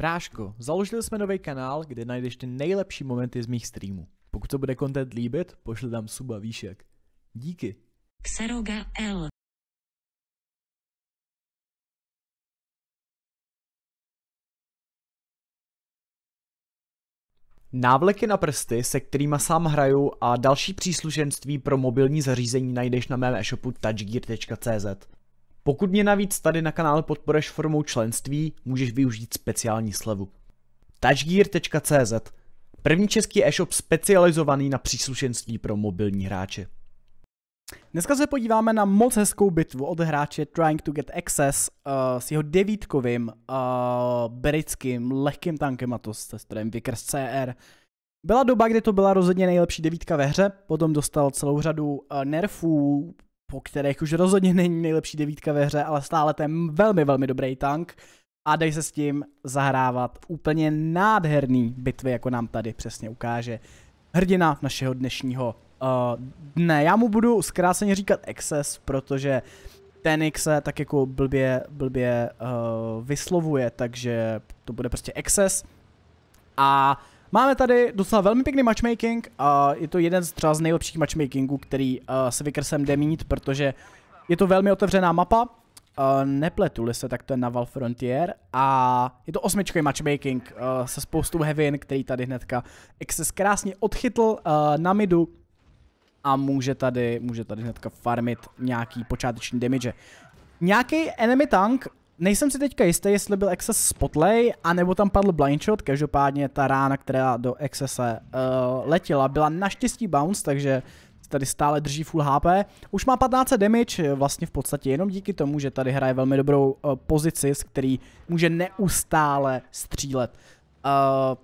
Bráško, založili jsme nový kanál, kde najdeš ty nejlepší momenty z mých streamů. Pokud to bude content líbit, pošli tam suba výšek. Díky. Xeroga L. Návleky na prsty, se kterými sám hraju a další příslušenství pro mobilní zařízení najdeš na mém e-shopu touchgear.cz. Pokud mě navíc tady na kanále podporeš formou členství, můžeš využít speciální slevu. Touchgear.cz První český e-shop specializovaný na příslušenství pro mobilní hráče. Dneska se podíváme na moc hezkou bitvu od hráče Trying to Get Access uh, s jeho devítkovým uh, britským lehkým tankem a to s testorem Vickers CR. Byla doba, kdy to byla rozhodně nejlepší devítka ve hře, potom dostal celou řadu uh, nerfů, po kterých už rozhodně není nejlepší devítka ve hře, ale stále ten velmi, velmi dobrý tank a dej se s tím zahrávat úplně nádherný bitvy, jako nám tady přesně ukáže hrdina našeho dnešního uh, dne. Já mu budu zkráceně říkat Excess, protože ten se tak jako blbě, blbě uh, vyslovuje, takže to bude prostě Excess. A Máme tady docela velmi pěkný matchmaking a je to jeden z třeba z nejlepších matchmakingů, který uh, se Vickersem jde mít, protože je to velmi otevřená mapa, Uh, nepletuli se, tak to je Naval Frontier a je to osmičkový matchmaking uh, se spoustou heavin, který tady hnedka Xs krásně odchytl uh, na midu a může tady, může tady hnedka farmit nějaký počáteční damage. Nějaký enemy tank Nejsem si teďka jistý, jestli byl Excess spotlay, anebo tam padl blind shot, každopádně ta rána, která do Excesse uh, eh, letěla, byla naštěstí bounce, takže tady stále drží full HP. Už má 15 damage, eh, vlastně v podstatě jenom díky tomu, že tady hraje velmi dobrou uh, pozici, z který může neustále střílet. Uh,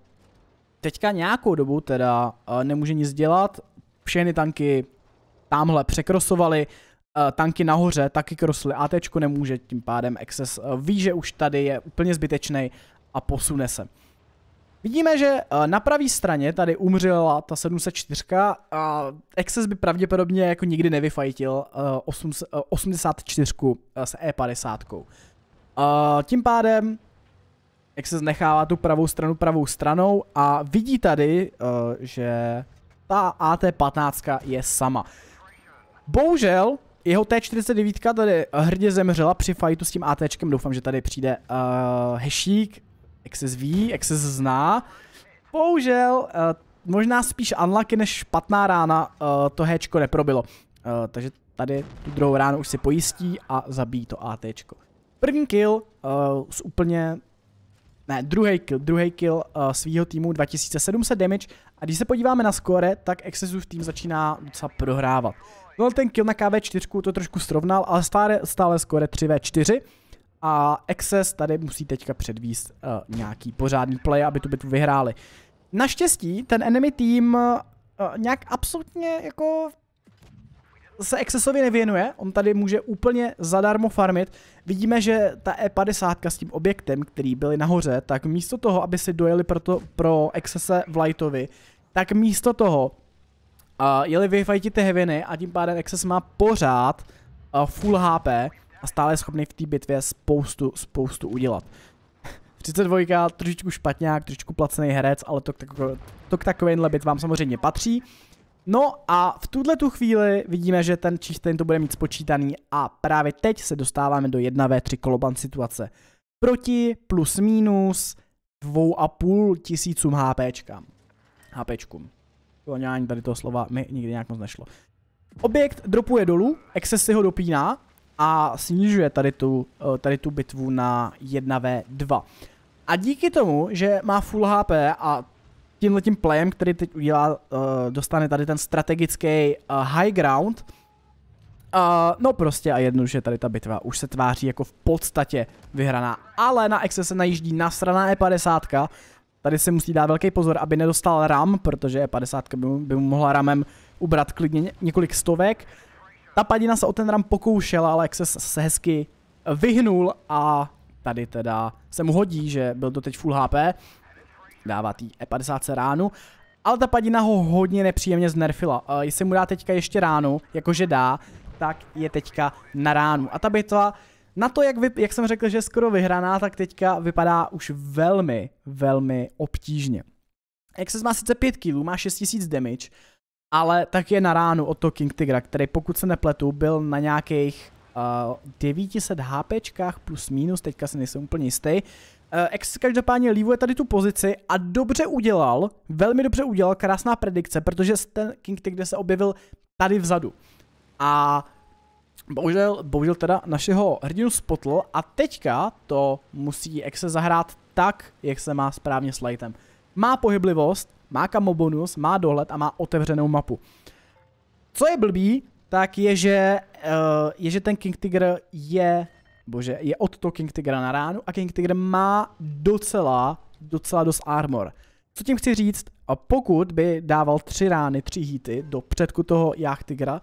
teďka nějakou dobu teda uh, nemůže nic dělat, všechny tanky tamhle překrosovaly, Eh, tanky nahoře, taky krosly, AT nemůže, tím pádem Excess eh, ví, že už tady je úplně zbytečný a posune se. Vidíme, že eh, na pravé straně tady umřela ta 704 a Excess by pravděpodobně jako nikdy nevyfajtil 84 s E50. Tím pádem Excess nechává tu pravou stranu pravou stranou a vidí tady, že ta AT15 je sama. Bohužel jeho T49 tady eh, hrdě zemřela při fightu s tím ATčkem, doufám, že tady přijde uh, eh, hešík, zví, jak se zná. Bohužel, uh, možná spíš unlucky než špatná rána uh, to Hčko neprobilo. Uh, takže tady tu druhou ránu už si pojistí a zabíjí to ATčko. První kill uh, z úplně ne, druhý kill, druhý kill uh, svýho týmu 2700 damage a když se podíváme na score, tak Excessův tým začíná docela prohrávat. No ten kill na KV4 to trošku srovnal, ale stále, stále skore 3v4. A Excess tady musí teďka předvíst uh, nějaký pořádný play, aby tu bitvu vyhráli. Naštěstí ten enemy tým uh, nějak absolutně jako se Excessovi nevěnuje, on tady může úplně zadarmo farmit. Vidíme, že ta E50 s tím objektem, který byly nahoře, tak místo toho, aby si dojeli pro, to, pro Excesse v Lightovi, tak místo toho Uh, jeli ty heviny a tím pádem Excess má pořád uh, full HP a stále je schopný v té bitvě spoustu, spoustu udělat. 32, trošičku špatňák, trošičku placený herec, ale to, to, to k takovýmhle bitvám samozřejmě patří. No a v tuhle tu chvíli vidíme, že ten čistý to bude mít spočítaný a právě teď se dostáváme do 1v3 koloban situace. Proti plus minus 2,5 tisícům HPčkám. HPčkům kloňání tady toho slova mi nikdy nějak moc nešlo. Objekt dropuje dolů, Excess si ho dopíná a snižuje tady tu, eh, tady tu bitvu na 1v2. A díky tomu, že má full HP a tímhle tím playem, který teď udělá, eh, dostane tady ten strategický eh, high ground, Uh, no prostě a jednu že tady ta bitva už se tváří jako v podstatě vyhraná, ale na Exe se najíždí nasraná E50, Tady si musí dát velký pozor, aby nedostal ram, protože 50 by mu, by mu mohla ramem ubrat klidně několik stovek. Ta padina se o ten ram pokoušela, ale jak se, se hezky vyhnul a tady teda se mu hodí, že byl to teď full HP. Dává tý E50 ránu. Ale ta padina ho hodně nepříjemně znerfila. jestli mu dá teďka ještě ránu, jakože dá, tak je teďka na ránu. A ta bitva na to, jak, vy, jak jsem řekl, že je skoro vyhraná, tak teďka vypadá už velmi, velmi obtížně. Exes má sice 5 kg, má 6000 damage, ale tak je na ránu od toho King Tigra, který pokud se nepletu, byl na nějakých uh, 900 HP plus minus, teďka se nejsem úplně jistý. Uh, eh, Ex každopádně lívuje tady tu pozici a dobře udělal, velmi dobře udělal, krásná predikce, protože ten King Tigre se objevil tady vzadu. A bohužel, bohužel teda našeho hrdinu spotl a teďka to musí Exe zahrát tak, jak se má správně s Lightem. Má pohyblivost, má kamo bonus, má dohled a má otevřenou mapu. Co je blbý, tak je, že, uh, je, že ten King Tiger je, bože, je od toho King Tigra na ránu a King Tiger má docela, docela dost armor. Co tím chci říct, pokud by dával tři rány, tři hity do předku toho Jach Tigra,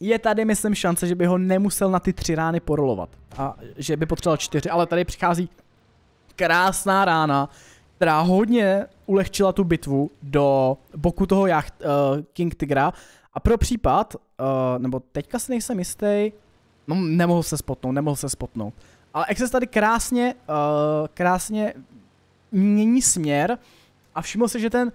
je tady, myslím, šance, že by ho nemusel na ty tři rány porolovat. A že by potřeboval čtyři, ale tady přichází krásná rána, která hodně ulehčila tu bitvu do boku toho jacht, uh, King Tigra. A pro případ, uh, nebo teďka si nejsem jistý, no nemohl se spotnout, nemohl se spotnout. Ale Excess tady krásně, uh, krásně mění směr a všiml se, že ten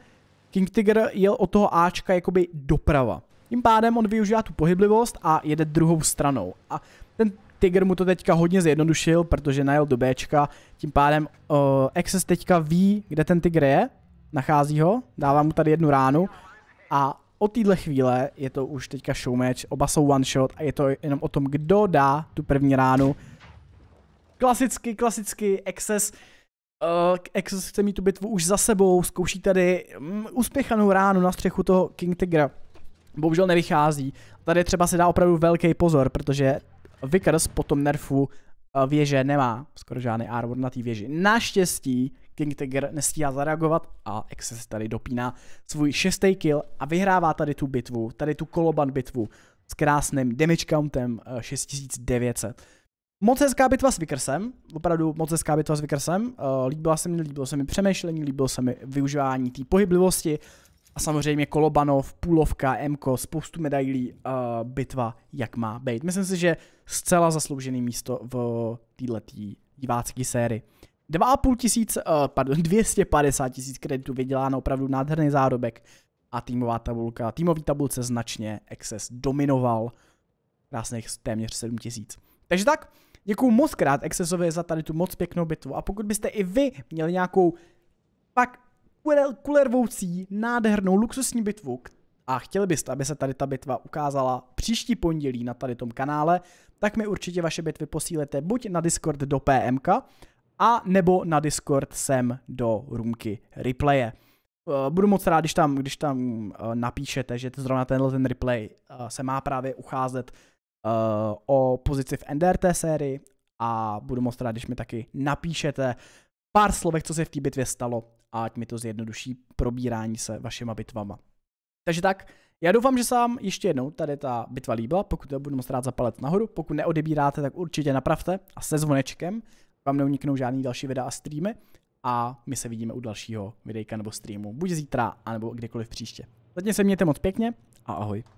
King Tiger jel od toho Ačka jakoby doprava. Tím pádem on využívá tu pohyblivost a jede druhou stranou. A ten Tiger mu to teďka hodně zjednodušil, protože najel do Bčka, tím pádem uh, Access teďka ví, kde ten Tiger je, nachází ho, dává mu tady jednu ránu a od téhle chvíle je to už teďka showmatch, oba jsou one shot a je to jenom o tom, kdo dá tu první ránu. Klasicky, klasicky, Access, uh, Access chce mít tu bitvu už za sebou, zkouší tady um, uspěchanou ránu na střechu toho King Tigra bohužel nevychází. Tady třeba se dá opravdu velký pozor, protože Vickers po tom nerfu eh, věže nemá skoro žádný armor na té věži. Naštěstí King Tiger nestíhá zareagovat a Excess tady dopíná svůj šestý kill a vyhrává tady tu bitvu, tady tu koloban bitvu s krásným damage countem 6900. Eh, moc hezká bitva s Vickersem, opravdu moc hezká bitva s Vickersem, eh, líbila se mi, líbilo se mi přemýšlení, líbilo se mi využívání té pohyblivosti, a samozřejmě Kolobanov, Půlovka, Mko, spoustu medailí, uh, bitva, jak má být. Myslím si, že zcela zasloužený místo v této divácké sérii. 2,5 tisíc, uh, pardon, 250 tisíc kreditů na opravdu nádherný zárobek a týmová tabulka, týmový tabulce značně Excess dominoval, krásných téměř 7 tisíc. Takže tak, děkuju moc krát Excessovi za tady tu moc pěknou bitvu a pokud byste i vy měli nějakou fakt kulervoucí, nádhernou luxusní bitvu a chtěli byste, aby se tady ta bitva ukázala příští pondělí na tady tom kanále, tak mi určitě vaše bitvy posílete buď na Discord do PMK, a nebo na Discord sem do růmky replaye. Eh, budu moc rád, když tam, když tam eh, napíšete, že zrovna tenhle ten replay eh, se má právě ucházet o pozici v NDRT sérii a budu moc rád, když mi taky napíšete pár slovek, co se v té bitvě stalo a ať mi to zjednoduší probírání se vašima bitvama. Takže tak, já doufám, že se vám ještě jednou tady ta bitva líbila, pokud to budu moc rád za palec nahoru, pokud neodebíráte, tak určitě napravte a se zvonečkem, vám neuniknou žádný další videa a streamy a my se vidíme u dalšího videjka nebo streamu, buď zítra, anebo kdykoliv příště. Zatím se mějte moc pěkně a ahoj.